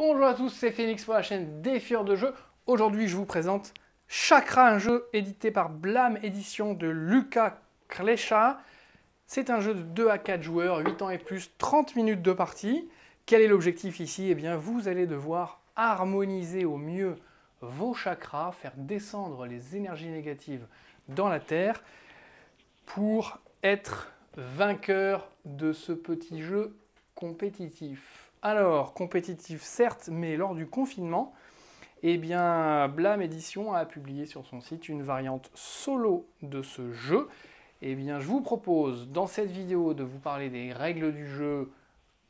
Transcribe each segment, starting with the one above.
Bonjour à tous, c'est Phoenix pour la chaîne des de Jeux. Aujourd'hui, je vous présente Chakra, un jeu édité par Blam Édition de Lucas Klesha. C'est un jeu de 2 à 4 joueurs, 8 ans et plus, 30 minutes de partie. Quel est l'objectif ici Eh bien, vous allez devoir harmoniser au mieux vos chakras, faire descendre les énergies négatives dans la terre pour être vainqueur de ce petit jeu compétitif. Alors, compétitif certes, mais lors du confinement, eh bien, Blam Edition a publié sur son site une variante solo de ce jeu. Eh bien, je vous propose dans cette vidéo de vous parler des règles du jeu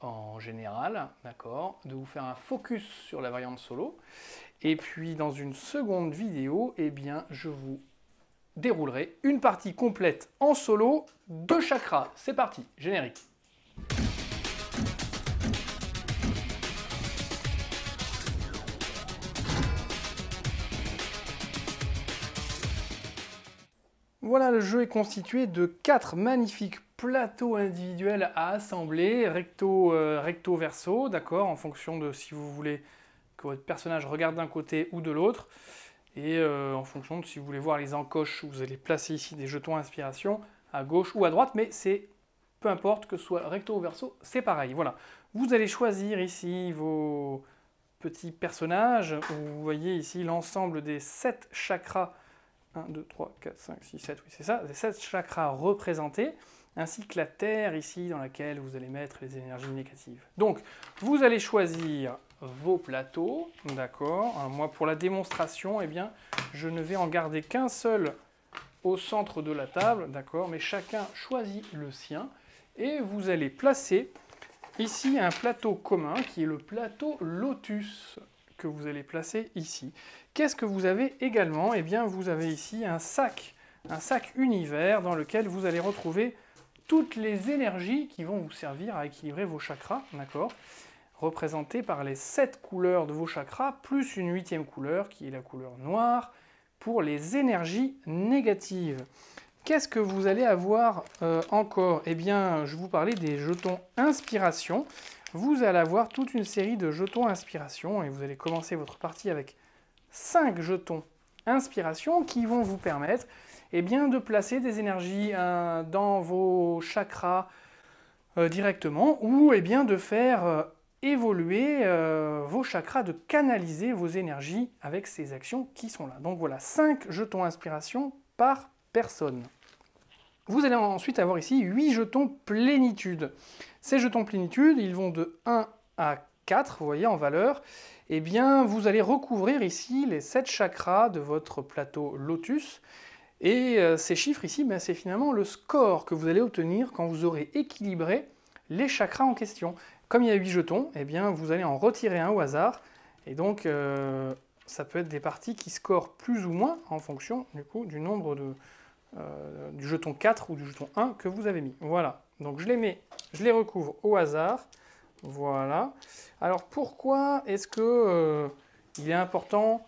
en général, d'accord, de vous faire un focus sur la variante solo. Et puis, dans une seconde vidéo, eh bien, je vous déroulerai une partie complète en solo de Chakra. C'est parti, générique. Voilà, le jeu est constitué de quatre magnifiques plateaux individuels à assembler, recto, euh, recto verso, d'accord, en fonction de si vous voulez que votre personnage regarde d'un côté ou de l'autre, et euh, en fonction de si vous voulez voir les encoches, vous allez placer ici des jetons inspiration à gauche ou à droite, mais c'est peu importe que ce soit recto ou verso, c'est pareil. Voilà, vous allez choisir ici vos petits personnages, vous voyez ici l'ensemble des sept chakras 1, 2, 3, 4, 5, 6, 7, oui c'est ça, les 7 chakras représentés, ainsi que la Terre ici dans laquelle vous allez mettre les énergies négatives. Donc vous allez choisir vos plateaux, d'accord hein, Moi pour la démonstration, eh bien je ne vais en garder qu'un seul au centre de la table, d'accord Mais chacun choisit le sien et vous allez placer ici un plateau commun qui est le plateau Lotus que vous allez placer ici. Qu'est-ce que vous avez également Eh bien, vous avez ici un sac, un sac univers dans lequel vous allez retrouver toutes les énergies qui vont vous servir à équilibrer vos chakras, d'accord Représentées par les sept couleurs de vos chakras, plus une huitième couleur qui est la couleur noire, pour les énergies négatives. Qu'est-ce que vous allez avoir euh, encore Eh bien, je vous parlais des jetons inspiration vous allez avoir toute une série de jetons inspiration et vous allez commencer votre partie avec 5 jetons inspiration qui vont vous permettre eh bien, de placer des énergies euh, dans vos chakras euh, directement ou eh bien, de faire euh, évoluer vos chakras, de canaliser vos énergies avec ces actions qui sont là. Donc voilà, 5 jetons inspiration par personne. Vous allez ensuite avoir ici 8 jetons plénitude. Ces jetons plénitude, ils vont de 1 à 4, vous voyez, en valeur. Eh bien, vous allez recouvrir ici les 7 chakras de votre plateau Lotus. Et euh, ces chiffres ici, ben, c'est finalement le score que vous allez obtenir quand vous aurez équilibré les chakras en question. Comme il y a 8 jetons, eh bien, vous allez en retirer un au hasard. Et donc, euh, ça peut être des parties qui scorent plus ou moins en fonction du, coup, du nombre de, euh, du jeton 4 ou du jeton 1 que vous avez mis. Voilà, donc je les mets, je les recouvre au hasard. Voilà. Alors pourquoi est-ce que euh, il est important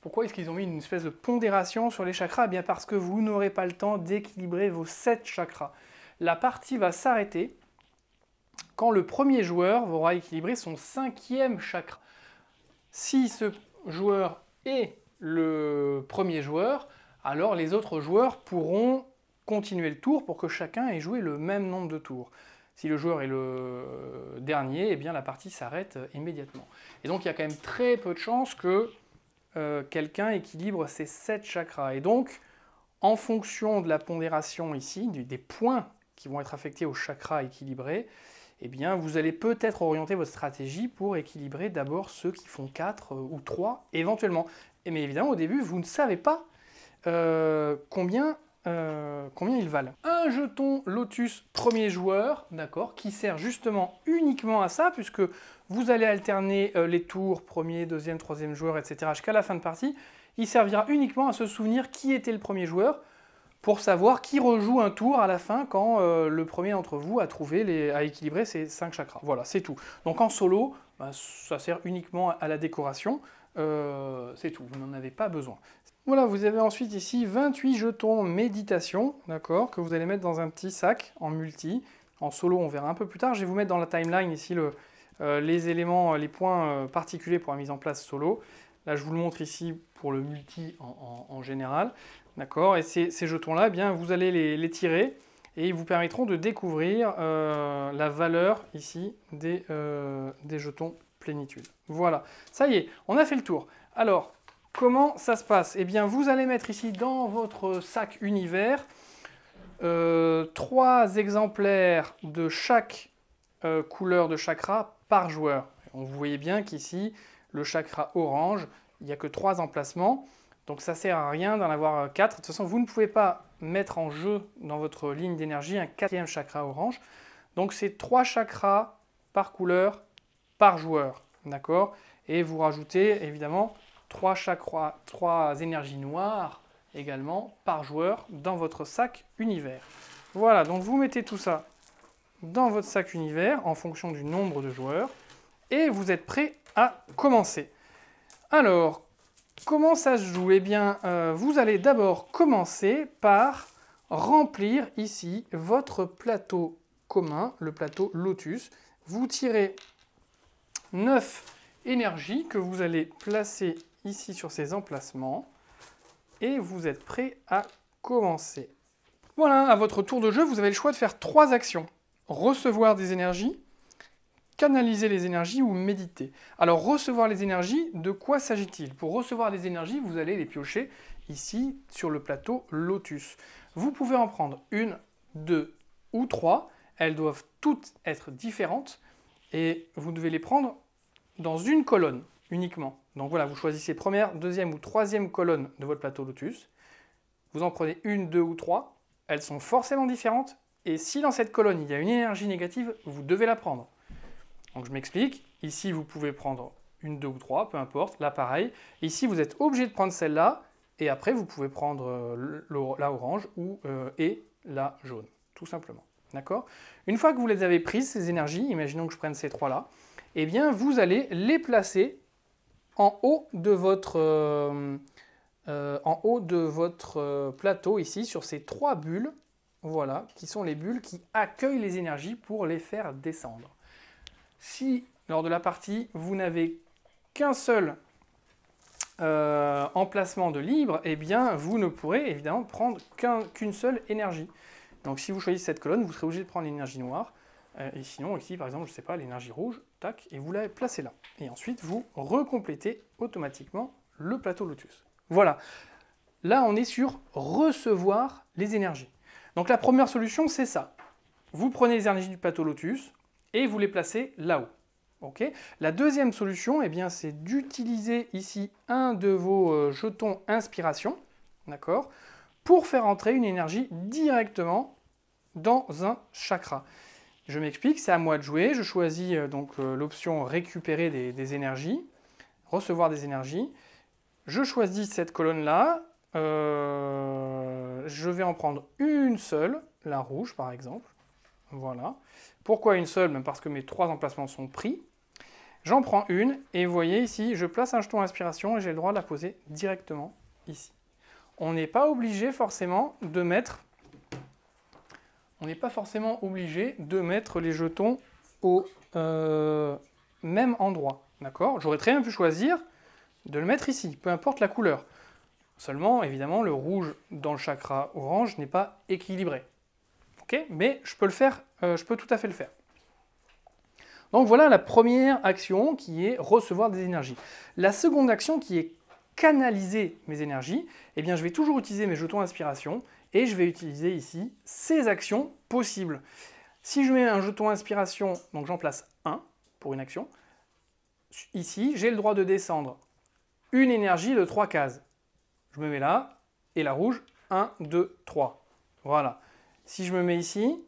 pourquoi est-ce qu'ils ont mis une espèce de pondération sur les chakras eh bien parce que vous n'aurez pas le temps d'équilibrer vos 7 chakras. La partie va s'arrêter quand le premier joueur aura équilibré son cinquième chakra. Si ce joueur est le premier joueur, alors les autres joueurs pourront continuer le tour pour que chacun ait joué le même nombre de tours. Si le joueur est le dernier, eh bien la partie s'arrête euh, immédiatement. Et donc il y a quand même très peu de chances que euh, quelqu'un équilibre ses 7 chakras. Et donc, en fonction de la pondération ici, des points qui vont être affectés aux chakras équilibrés, eh bien, vous allez peut-être orienter votre stratégie pour équilibrer d'abord ceux qui font 4 euh, ou 3 éventuellement. Mais évidemment, au début, vous ne savez pas combien euh, combien ils valent. Un jeton Lotus premier joueur, d'accord, qui sert justement uniquement à ça, puisque vous allez alterner euh, les tours premier, deuxième, troisième joueur, etc. jusqu'à la fin de partie. Il servira uniquement à se souvenir qui était le premier joueur pour savoir qui rejoue un tour à la fin quand euh, le premier d'entre vous a trouvé, a équilibré ses cinq chakras. Voilà, c'est tout. Donc en solo, bah, ça sert uniquement à la décoration. c'est tout, vous n'en avez pas besoin. Voilà, vous avez ensuite ici 28 jetons méditation, d'accord, que vous allez mettre dans un petit sac en multi. En solo, on verra un peu plus tard. Je vais vous mettre dans la timeline ici euh, les éléments, les points euh, particuliers pour la mise en place solo. Là, je vous le montre ici pour le multi en, général. D'accord Et ces, jetons-là, eh bien, vous allez les, tirer et ils vous permettront de découvrir euh, la valeur ici des, des jetons plénitude. Voilà. Ça y est, on a fait le tour. Alors, Comment ça se passe Eh bien, vous allez mettre ici dans votre sac univers euh, trois exemplaires de chaque euh, couleur de chakra par joueur. vous voyez bien qu'ici, le chakra orange, il n'y a que trois emplacements. Donc ça sert à rien d'en avoir euh, quatre. De toute façon, vous ne pouvez pas mettre en jeu dans votre ligne d'énergie un quatrième chakra orange. Donc c'est trois chakras par couleur par joueur. D'accord Et vous rajoutez évidemment 3 chakras, 3 énergies noires également par joueur dans votre sac univers. Voilà, donc vous mettez tout ça dans votre sac univers en fonction du nombre de joueurs et vous êtes prêt à commencer. Alors, comment ça se joue Eh bien, euh, vous allez d'abord commencer par remplir ici votre plateau commun, le plateau Lotus. Vous tirez 9 énergies que vous allez placer ici sur ces emplacements et vous êtes prêt à commencer. Voilà, à votre tour de jeu, vous avez le choix de faire trois actions. Recevoir des énergies, canaliser les énergies ou méditer. Alors recevoir les énergies, de quoi s'agit-il Pour recevoir des énergies, vous allez les piocher ici sur le plateau Lotus. Vous pouvez en prendre une, deux ou trois. Elles doivent toutes être différentes et vous devez les prendre dans une colonne uniquement. Donc voilà, vous choisissez première, deuxième ou troisième colonne de votre plateau Lotus. Vous en prenez une, deux ou trois. Elles sont forcément différentes. Et si dans cette colonne, il y a une énergie négative, vous devez la prendre. Donc je m'explique. Ici, vous pouvez prendre une, deux ou trois, peu importe. Là, pareil. Ici, vous êtes obligé de prendre celle-là. Et après, vous pouvez prendre euh, la orange ou, euh, et la jaune, tout simplement. D'accord Une fois que vous les avez prises, ces énergies, imaginons que je prenne ces trois-là, eh bien, vous allez les placer en haut de votre, euh, euh, en haut de votre euh, plateau, ici, sur ces trois bulles, voilà, qui sont les bulles qui accueillent les énergies pour les faire descendre. Si, lors de la partie, vous n'avez qu'un seul emplacement de libre, eh bien, vous ne pourrez évidemment prendre qu'une seule énergie. Donc, si vous choisissez cette colonne, vous serez obligé de prendre l'énergie noire. Euh, et sinon, ici, par exemple, je ne sais pas, l'énergie rouge, tac, et vous la placez là. Et ensuite, vous recomplétez automatiquement le plateau Lotus. Voilà. Là, on est sur recevoir les énergies. Donc la première solution, c'est ça. Vous prenez les énergies du plateau Lotus et vous les placez là-haut. OK la deuxième solution, eh bien, c'est d'utiliser ici un de vos euh, jetons inspiration, d'accord, pour faire entrer une énergie directement dans un chakra. Je m'explique, c'est à moi de jouer. Je choisis euh, donc euh, l'option récupérer des, énergies, recevoir des énergies. Je choisis cette colonne-là. Euh, je vais en prendre une seule, la rouge par exemple. Voilà. Pourquoi une seule ben, Parce que mes trois emplacements sont pris. J'en prends une et vous voyez ici, je place un jeton inspiration et j'ai le droit de la poser directement ici. On n'est pas obligé forcément de mettre on n'est pas forcément obligé de mettre les jetons au euh, même endroit. D'accord J'aurais très bien pu choisir de le mettre ici, peu importe la couleur. Seulement, évidemment, le rouge dans le chakra orange n'est pas équilibré. ok Mais je peux le faire, euh, je peux tout à fait le faire. Donc voilà la première action qui est recevoir des énergies. La seconde action qui est canaliser mes énergies, eh bien je vais toujours utiliser mes jetons inspiration et je vais utiliser ici ces actions possibles. Si je mets un jeton inspiration, donc j'en place un pour une action, ici j'ai le droit de descendre une énergie de 3 cases. Je me mets là, et la rouge, 1, 2, 3. Voilà. Si je me mets ici,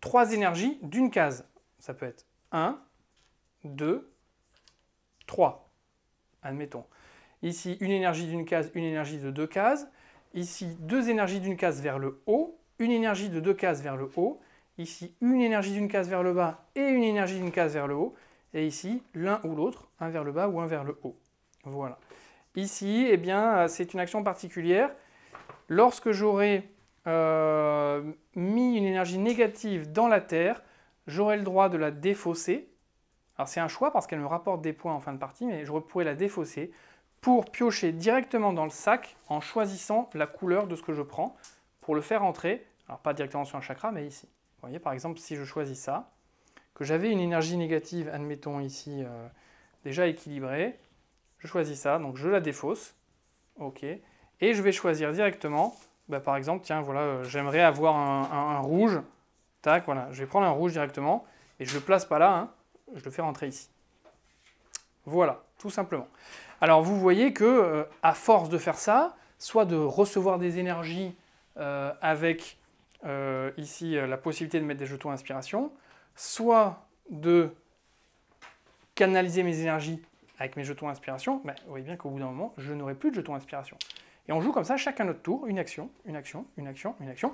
3 énergies d'une case. Ça peut être 1, 2, 3, admettons. Ici, une énergie d'une case, une énergie de deux cases. Ici, deux énergies d'une case vers le haut, une énergie de deux cases vers le haut. Ici, une énergie d'une case vers le bas et une énergie d'une case vers le haut. Et ici, l'un ou l'autre, un vers le bas ou un vers le haut. Voilà. Ici, eh bien, euh, c'est une action particulière. Lorsque j'aurai euh, mis une énergie négative dans la Terre, j'aurai le droit de la défausser. Alors c'est un choix parce qu'elle me rapporte des points en fin de partie, mais je pourrais la défausser pour piocher directement dans le sac en choisissant la couleur de ce que je prends pour le faire entrer, alors pas directement sur un chakra, mais ici. Vous voyez, par exemple, si je choisis ça, que j'avais une énergie négative, admettons ici, euh, déjà équilibrée, je choisis ça, donc je la défausse, ok, et je vais choisir directement, bah, par exemple, tiens, voilà, euh, j'aimerais avoir un, rouge, tac, voilà, je vais prendre un rouge directement, et je le place pas là, hein. je le fais rentrer ici. Voilà, tout simplement. Alors vous voyez que euh, à force de faire ça, soit de recevoir des énergies euh, avec euh, ici la possibilité de mettre des jetons inspiration, soit de canaliser mes énergies avec mes jetons inspiration, ben, vous voyez bien qu'au bout d'un moment, je n'aurai plus de jetons inspiration. Et on joue comme ça chacun notre tour, une action, une action, une action, une action.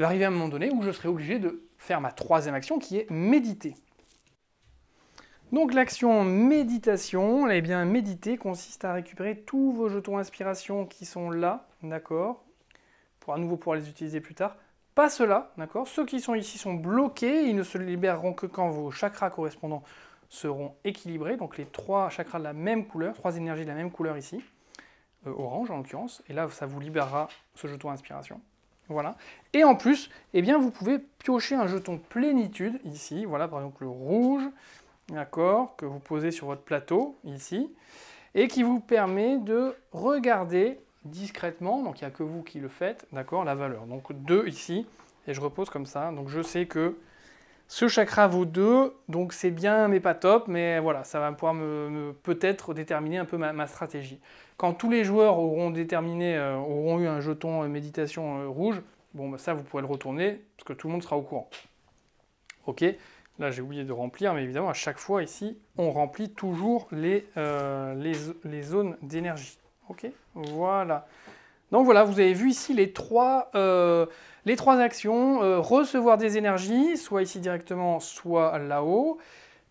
Il va arriver à un moment donné où je serai obligé de faire ma troisième action qui est méditer. Donc l'action méditation, eh bien méditer consiste à récupérer tous vos jetons inspiration qui sont là, d'accord, pour à nouveau pouvoir les utiliser plus tard. Pas ceux-là, d'accord. Ceux qui sont ici sont bloqués, ils ne se libéreront que quand vos chakras correspondants seront équilibrés. Donc les trois chakras de la même couleur, trois énergies de la même couleur ici, euh, orange en l'occurrence. Et là, ça vous libérera ce jeton inspiration. Voilà. Et en plus, eh bien, vous pouvez piocher un jeton plénitude ici. Voilà, par exemple le rouge d'accord, que vous posez sur votre plateau ici, et qui vous permet de regarder discrètement, donc il n'y a que vous qui le faites, d'accord, la valeur. Donc 2 ici, et je repose comme ça, donc je sais que ce chakra vaut 2, donc c'est bien mais pas top, mais voilà, ça va pouvoir me, peut-être déterminer un peu ma, stratégie. Quand tous les joueurs auront déterminé, euh, auront eu un jeton euh, méditation euh, rouge, bon bah, ça vous pourrez le retourner, parce que tout le monde sera au courant. Ok Là, j'ai oublié de remplir, mais évidemment, à chaque fois ici, on remplit toujours les, euh, les, zones d'énergie. OK Voilà. Donc voilà, vous avez vu ici les trois, euh, les trois actions. Euh, recevoir des énergies, soit ici directement, soit là-haut.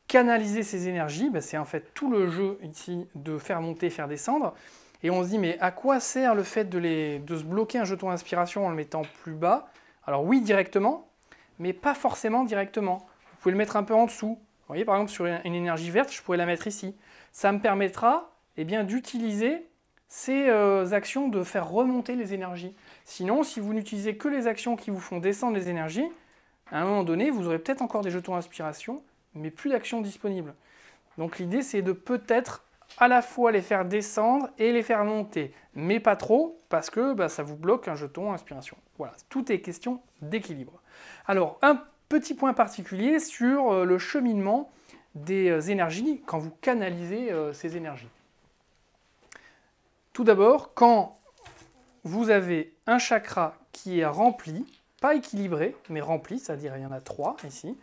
Canaliser ces énergies, ben, c'est en fait tout le jeu ici de faire monter, faire descendre. Et on se dit, mais à quoi sert le fait de, les, de se bloquer un jeton d'inspiration en le mettant plus bas Alors oui, directement, mais pas forcément directement. Vous pouvez le mettre un peu en dessous. Vous voyez, par exemple, sur une énergie verte, je pourrais la mettre ici. Ça me permettra eh d'utiliser ces euh, actions de faire remonter les énergies. Sinon, si vous n'utilisez que les actions qui vous font descendre les énergies, à un moment donné, vous aurez peut-être encore des jetons inspiration, mais plus d'actions disponibles. Donc l'idée, c'est de peut-être à la fois les faire descendre et les faire monter, mais pas trop, parce que bah, ça vous bloque un jeton inspiration. Voilà, tout est question d'équilibre. Alors, un Petit point particulier sur euh, le cheminement des euh, énergies quand vous canalisez euh, ces énergies. Tout d'abord, quand vous avez un chakra qui est rempli, pas équilibré, mais rempli, c'est-à-dire il y en a trois ici,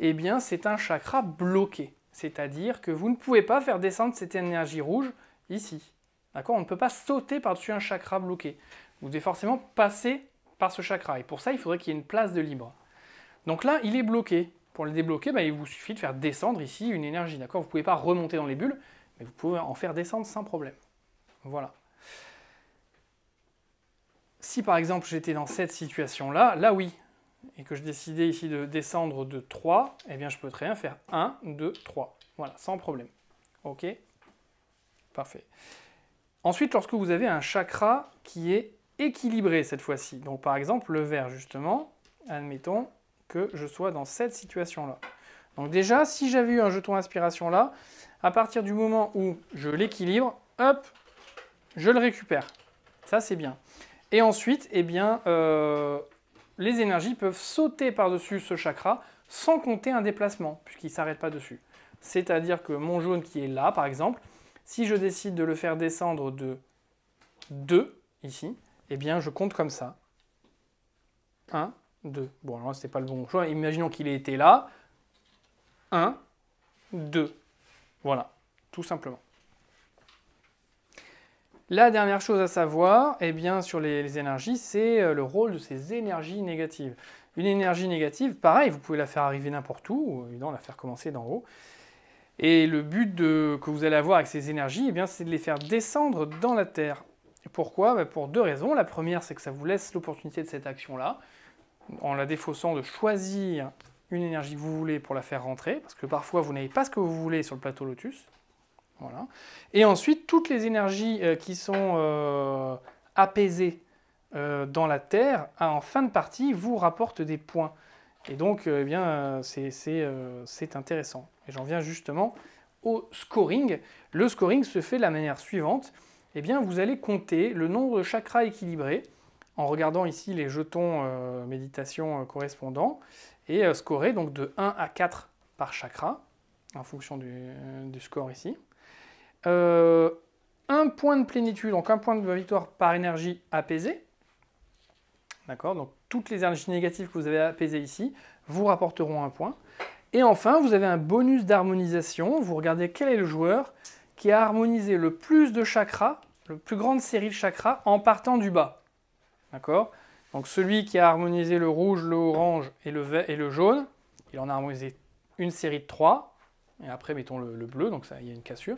eh bien c'est un chakra bloqué. C'est-à-dire que vous ne pouvez pas faire descendre cette énergie rouge ici. D'accord On ne peut pas sauter par-dessus un chakra bloqué. Vous devez forcément passer par ce chakra. Et pour ça, il faudrait qu'il y ait une place de libre. Donc là, il est bloqué. Pour le débloquer, bah, il vous suffit de faire descendre ici une énergie, d'accord Vous ne pouvez pas remonter dans les bulles, mais vous pouvez en faire descendre sans problème. Voilà. Si par exemple j'étais dans cette situation-là, là oui, et que je décidais ici de descendre de 3, eh bien je peux très bien faire 1, 2, 3. Voilà, sans problème. Ok Parfait. Ensuite, lorsque vous avez un chakra qui est équilibré cette fois-ci, donc par exemple le vert justement, admettons, que je sois dans cette situation-là. Donc déjà, si j'avais eu un jeton inspiration là, à partir du moment où je l'équilibre, hop, je le récupère. Ça, c'est bien. Et ensuite, eh bien, euh, les énergies peuvent sauter par-dessus ce chakra sans compter un déplacement, puisqu'il s'arrête pas dessus. C'est-à-dire que mon jaune qui est là, par exemple, si je décide de le faire descendre de 2, ici, eh bien, je compte comme ça. 1, Bon, alors c'est pas le bon choix. Imaginons qu'il ait été là. 1, 2. Voilà, tout simplement. La dernière chose à savoir, et eh bien, sur les, énergies, c'est euh, le rôle de ces énergies négatives. Une énergie négative, pareil, vous pouvez la faire arriver n'importe où, euh, évidemment, la faire commencer d'en haut. Et le but que vous allez avoir avec ces énergies, eh bien, c'est de les faire descendre dans la Terre. Pourquoi bah, Pour deux raisons. La première, c'est que ça vous laisse l'opportunité de cette action-là en la défaussant de choisir une énergie que vous voulez pour la faire rentrer, parce que parfois vous n'avez pas ce que vous voulez sur le plateau Lotus. Voilà. Et ensuite, toutes les énergies euh, qui sont euh, apaisées euh, dans la Terre, en fin de partie, vous rapportent des points. Et donc, eh bien, c'est intéressant. Et j'en viens justement au scoring. Le scoring se fait de la manière suivante. Eh bien, vous allez compter le nombre de chakras équilibrés en regardant ici les jetons euh, méditation euh, correspondants et euh, scorer donc de 1 à 4 par chakra en fonction du, du score ici. un point de plénitude, donc un point de victoire par énergie apaisée. D'accord Donc toutes les énergies négatives que vous avez apaisées ici vous rapporteront un point. Et enfin, vous avez un bonus d'harmonisation. Vous regardez quel est le joueur qui a harmonisé le plus de chakras, la plus grande série de chakras en partant du bas. D'accord Donc celui qui a harmonisé le rouge, le orange et le, et le jaune, il en a harmonisé une série de trois. Et après, mettons le, bleu, donc ça, il y a une cassure.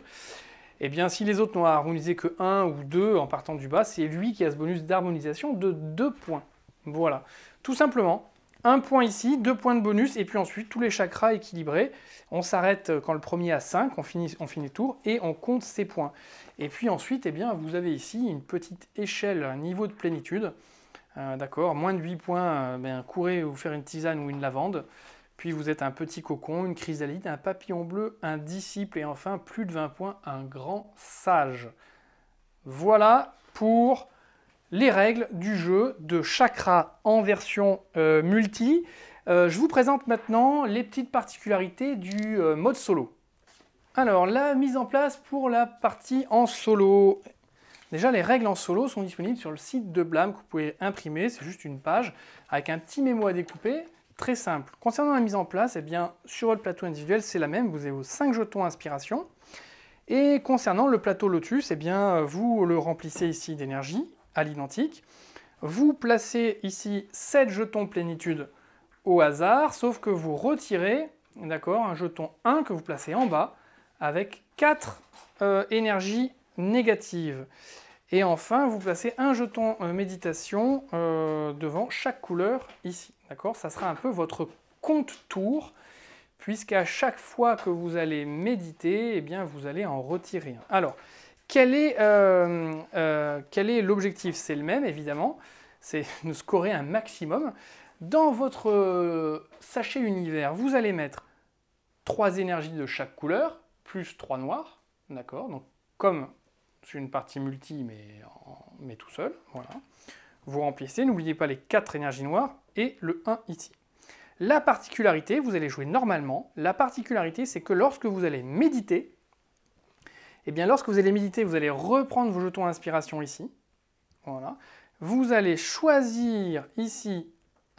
Et eh bien, si les autres n'ont harmonisé que un ou deux en partant du bas, c'est lui qui a ce bonus d'harmonisation de deux points. Voilà. Tout simplement, un point ici, deux points de bonus, et puis ensuite tous les chakras équilibrés. On s'arrête euh, quand le premier a 5, on finit, on finit le tour, et on compte ses points. Et puis ensuite, eh bien, vous avez ici une petite échelle, un niveau de plénitude. Euh, d'accord, moins de 8 points, euh, ben, courez vous faire une tisane ou une lavande. Puis vous êtes un petit cocon, une chrysalide, un papillon bleu, un disciple et enfin plus de 20 points, un grand sage. Voilà pour les règles du jeu de Chakra en version euh, multi. Euh, je vous présente maintenant les petites particularités du euh, mode solo. Alors, la mise en place pour la partie en solo. Déjà, les règles en solo sont disponibles sur le site de Blam que vous pouvez imprimer. C'est juste une page avec un petit mémo à découper. Très simple. Concernant la mise en place, eh bien, sur votre plateau individuel, c'est la même. Vous avez vos 5 jetons inspiration. Et concernant le plateau Lotus, eh bien, vous le remplissez ici d'énergie à l'identique. Vous placez ici 7 jetons plénitude au hasard, sauf que vous retirez d'accord, un jeton 1 que vous placez en bas avec 4 euh, énergies négatives. Et enfin, vous placez un jeton euh, méditation euh, devant chaque couleur ici. D'accord Ça sera un peu votre compte tour, puisqu'à chaque fois que vous allez méditer, eh bien, vous allez en retirer un. Alors, euh, euh, quel est l'objectif C'est le même, évidemment. C'est de scorer un maximum. Dans votre euh, sachet univers, vous allez mettre 3 énergies de chaque couleur, plus trois noirs. D'accord Donc, comme c'est une partie multi, mais, mais tout seul, voilà. Vous remplissez, n'oubliez pas les 4 énergies noires et le 1 ici. La particularité, vous allez jouer normalement. La particularité, c'est que lorsque vous allez méditer, et eh bien lorsque vous allez méditer, vous allez reprendre vos jetons inspiration ici. Voilà. Vous allez choisir ici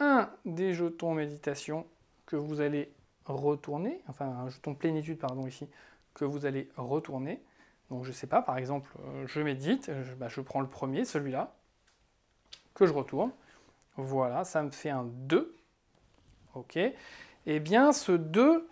un des jetons méditation que vous allez retourner, enfin un jeton plénitude, pardon, ici, que vous allez retourner. Donc je ne sais pas, par exemple, euh, je médite, je, bah, je prends le premier, celui-là, que je retourne. Voilà, ça me fait un 2. OK Eh bien, ce 2,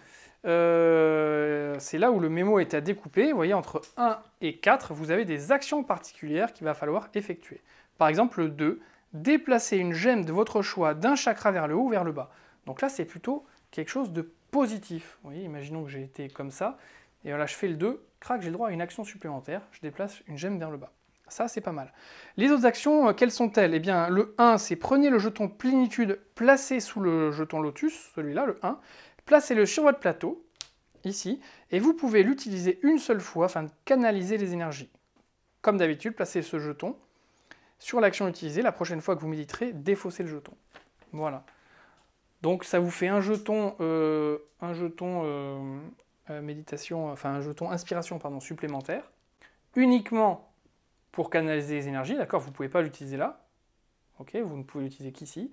euh, c'est là où le mémo est à découper. Vous voyez, entre 1 et 4, vous avez des actions particulières qu'il va falloir effectuer. Par exemple, le 2, déplacer une gemme de votre choix d'un chakra vers le haut ou vers le bas. Donc là, c'est plutôt quelque chose de positif. Vous voyez, imaginons que j'ai été comme ça, et voilà, je fais le 2, crac, j'ai le droit à une action supplémentaire, je déplace une gemme vers le bas. Ça, c'est pas mal. Les autres actions, euh, quelles sont-elles Eh bien, le 1, c'est prenez le jeton plénitude placé sous le jeton lotus, celui-là, le 1, Placez-le sur votre plateau, ici, et vous pouvez l'utiliser une seule fois afin de canaliser les énergies. Comme d'habitude, placez ce jeton sur l'action utilisée. La prochaine fois que vous méditerez, défaussez le jeton. Voilà. Donc ça vous fait un jeton, euh, un jeton euh, euh, méditation, enfin un jeton inspiration pardon, supplémentaire, uniquement pour canaliser les énergies, d'accord Vous ne pouvez pas l'utiliser là, ok Vous ne pouvez l'utiliser qu'ici.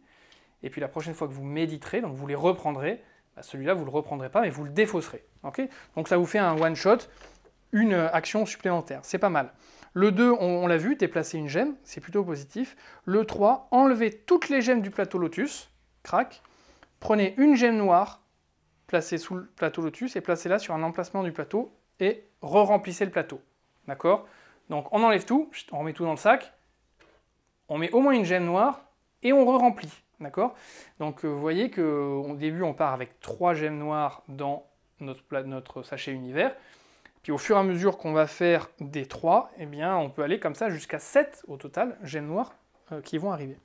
Et puis la prochaine fois que vous méditerez, donc vous les reprendrez, bah, celui-là, vous ne le reprendrez pas, mais vous le défausserez. Donc ça vous fait un one-shot, une action supplémentaire. C'est pas mal. Le 2, on, l'a vu, déplacer une gemme, c'est plutôt positif. Le 3, enlever toutes les gemmes du plateau lotus, crac. Prenez une gemme noire, placez sous le plateau lotus et placez-la sur un emplacement du plateau et re-remplissez le plateau. D'accord Donc on enlève tout, on remet tout dans le sac, on met au moins une gemme noire, et on re-remplit. D'accord Donc euh, vous voyez au début, on part avec trois gemmes noires dans notre, notre sachet univers. Puis au fur et à mesure qu'on va faire des trois, et eh bien, on peut aller comme ça jusqu'à 7 au total gemmes noires euh, qui vont arriver.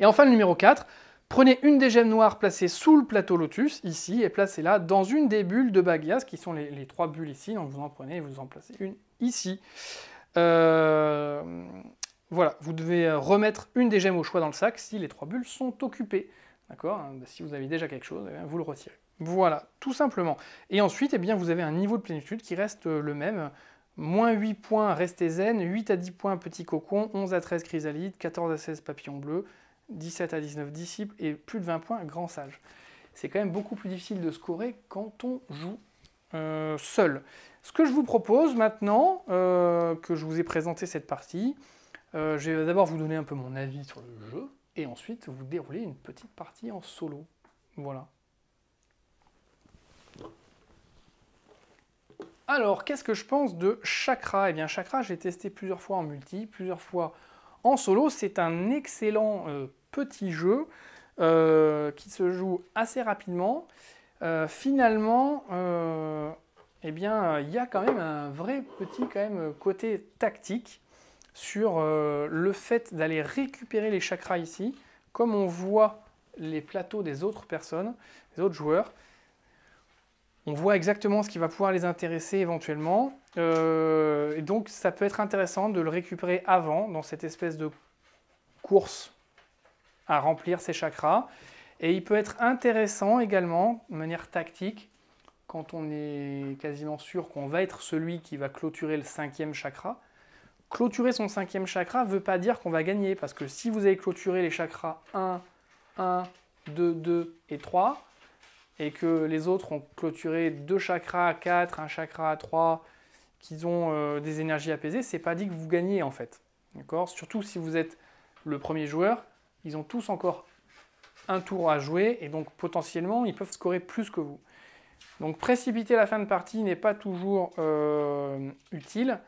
Et enfin, le numéro 4, prenez une des gemmes noires placées sous le plateau lotus, ici, et placez-la dans une des bulles de Bagias, qui sont les, trois bulles ici. Donc vous en prenez et vous en placez une ici. Euh, voilà, vous devez euh, remettre une des gemmes au choix dans le sac si les trois bulles sont occupées. D'accord hein, Si vous avez déjà quelque chose, eh vous le retirez. Voilà, tout simplement. Et ensuite, eh bien, vous avez un niveau de plénitude qui reste euh, le même. Moins 8 points, restez zen, 8 à 10 points, petit cocon, 11 à 13, chrysalide, 14 à 16, papillon bleu, 17 à 19, disciples et plus de 20 points, grand sage. C'est quand même beaucoup plus difficile de scorer quand on joue euh, seul. Ce que je vous propose maintenant, que je vous ai présenté cette partie, euh, je vais d'abord vous donner un peu mon avis sur le jeu, et ensuite vous dérouler une petite partie en solo. Voilà. Alors, qu'est-ce que je pense de Chakra Eh bien, Chakra, j'ai testé plusieurs fois en multi, plusieurs fois en solo. C'est un excellent euh, petit jeu euh, qui se joue assez rapidement. finalement, eh bien, il y a quand même un vrai petit quand même, côté tactique sur euh, le fait d'aller récupérer les chakras ici, comme on voit les plateaux des autres personnes, des autres joueurs. On voit exactement ce qui va pouvoir les intéresser éventuellement. Euh, et donc ça peut être intéressant de le récupérer avant, dans cette espèce de course à remplir ses chakras. Et il peut être intéressant également, de manière tactique, quand on est quasiment sûr qu'on va être celui qui va clôturer le cinquième chakra, Clôturer son cinquième chakra ne veut pas dire qu'on va gagner, parce que si vous avez clôturé les chakras 1, 1, 2, 2 et 3, et que les autres ont clôturé deux chakras à 4, un chakra à 3, qu'ils ont euh, des énergies apaisées, c'est pas dit que vous gagnez en fait. D'accord Surtout si vous êtes le premier joueur, ils ont tous encore un tour à jouer et donc potentiellement ils peuvent scorer plus que vous. Donc précipiter la fin de partie n'est pas toujours euh, utile.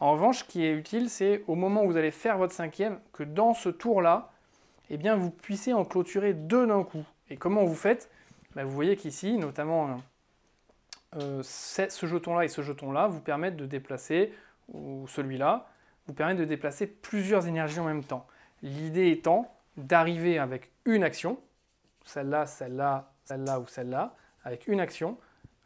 En revanche, ce qui est utile, c'est au moment où vous allez faire votre cinquième, que dans ce tour-là, eh bien, vous puissiez en clôturer deux d'un coup. Et comment vous faites bah, Vous voyez qu'ici, notamment euh, euh, ce jeton-là et ce jeton-là, vous permettent de déplacer, ou celui-là, vous permettent de déplacer plusieurs énergies en même temps. L'idée étant d'arriver avec une action, celle-là, celle-là, celle-là ou celle-là, avec une action,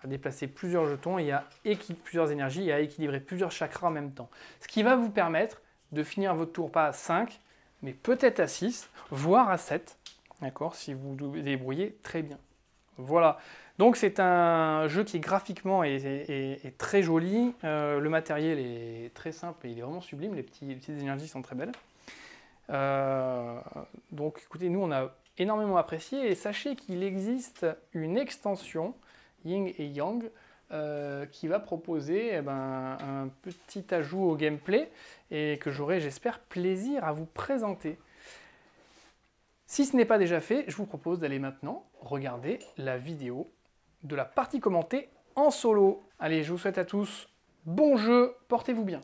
à déplacer plusieurs jetons et à équilibrer plusieurs énergies et à équilibrer plusieurs chakras en même temps. Ce qui va vous permettre de finir votre tour pas à 5, mais peut-être à 6, voire à 7, d'accord, si vous vous débrouillez très bien. Voilà, donc c'est un jeu qui graphiquement est, graphiquement très joli, euh, le matériel est très simple et il est vraiment sublime, les, petits, petites énergies sont très belles. Euh, donc écoutez, nous on a énormément apprécié et sachez qu'il existe une extension Ying et Yang, euh, qui va proposer eh ben, un petit ajout au gameplay et que j'aurai, j'espère, plaisir à vous présenter. Si ce n'est pas déjà fait, je vous propose d'aller maintenant regarder la vidéo de la partie commentée en solo. Allez, je vous souhaite à tous bon jeu, portez-vous bien.